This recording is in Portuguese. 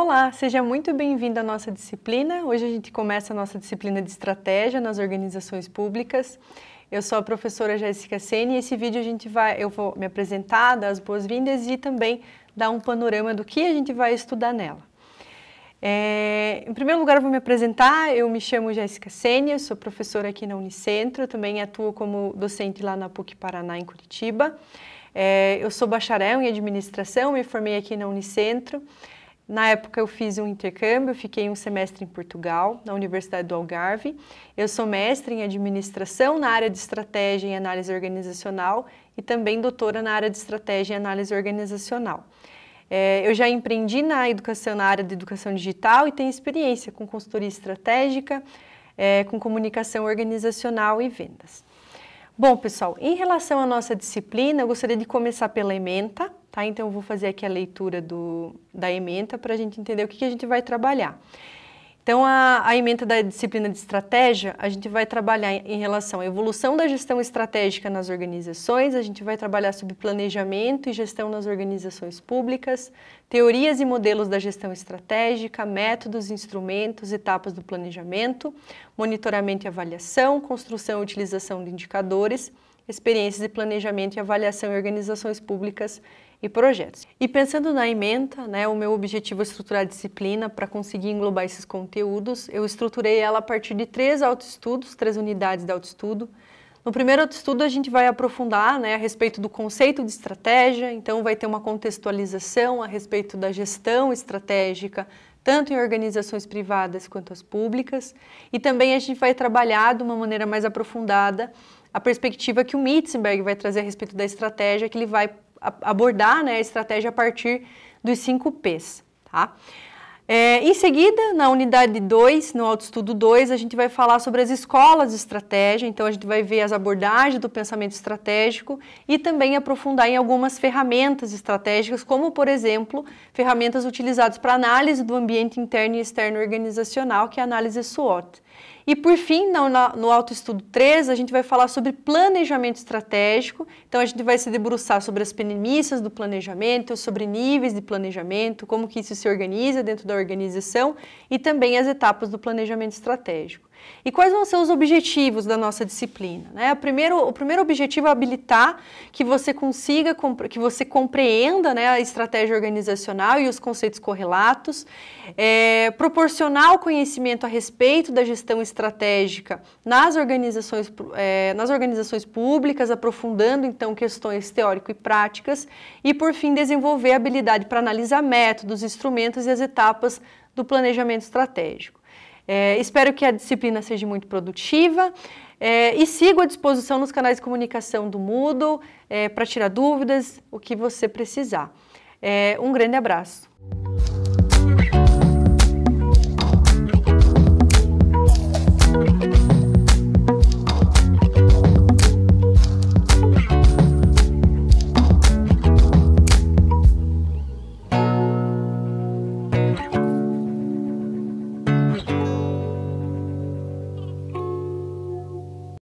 Olá, seja muito bem-vindo à nossa disciplina. Hoje a gente começa a nossa disciplina de estratégia nas organizações públicas. Eu sou a professora Jéssica Sene e esse vídeo a gente vai, eu vou me apresentar, dar as boas-vindas e também dar um panorama do que a gente vai estudar nela. É, em primeiro lugar, eu vou me apresentar. Eu me chamo Jéssica Sene, sou professora aqui na Unicentro, também atuo como docente lá na PUC Paraná, em Curitiba. É, eu sou bacharel em administração, me formei aqui na Unicentro. Na época eu fiz um intercâmbio, fiquei um semestre em Portugal, na Universidade do Algarve. Eu sou mestre em administração na área de estratégia e análise organizacional e também doutora na área de estratégia e análise organizacional. É, eu já empreendi na educação, na área de educação digital e tenho experiência com consultoria estratégica, é, com comunicação organizacional e vendas. Bom, pessoal, em relação à nossa disciplina, eu gostaria de começar pela ementa, Tá? Então, eu vou fazer aqui a leitura do, da ementa para a gente entender o que, que, a gente vai trabalhar. Então, a, a ementa da disciplina de estratégia, a gente vai trabalhar em, em relação à evolução da gestão estratégica nas organizações, a gente vai trabalhar sobre planejamento e gestão nas organizações públicas, teorias e modelos da gestão estratégica, métodos, instrumentos, etapas do planejamento, monitoramento e avaliação, construção e utilização de indicadores, experiências de planejamento e avaliação em organizações públicas e projetos. E pensando na ementa, né, o meu objetivo é estruturar a disciplina para conseguir englobar esses conteúdos. Eu estruturei ela a partir de três autoestudos, três unidades de autoestudo. No primeiro autoestudo a gente vai aprofundar né, a respeito do conceito de estratégia, então vai ter uma contextualização a respeito da gestão estratégica, tanto em organizações privadas quanto as públicas, e também a gente vai trabalhar de uma maneira mais aprofundada a perspectiva que o Mitzenberg vai trazer a respeito da estratégia, que ele vai abordar né, a estratégia a partir dos 5 P's. Tá? É, em seguida, na unidade 2, no autoestudo 2, a gente vai falar sobre as escolas de estratégia, então a gente vai ver as abordagens do pensamento estratégico e também aprofundar em algumas ferramentas estratégicas, como, por exemplo, ferramentas utilizadas para análise do ambiente interno e externo organizacional, que é a análise SWOT. E por fim, no, autoestudo 3, a gente vai falar sobre planejamento estratégico. Então a gente vai se debruçar sobre as premissas do planejamento, sobre níveis de planejamento, como que isso se organiza dentro da organização e também as etapas do planejamento estratégico. E quais vão ser os objetivos da nossa disciplina? Né? O, primeiro, o primeiro objetivo é habilitar que você consiga, que você compreenda né, a estratégia organizacional e os conceitos correlatos, é, proporcionar o conhecimento a respeito da gestão estratégica nas organizações, é, nas organizações públicas, aprofundando então questões teórico e práticas, e por fim desenvolver a habilidade para analisar métodos, instrumentos e as etapas do planejamento estratégico. É, espero que a disciplina seja muito produtiva é, e sigo à disposição nos canais de comunicação do Moodle é, para tirar dúvidas, o que você precisar. É, um grande abraço!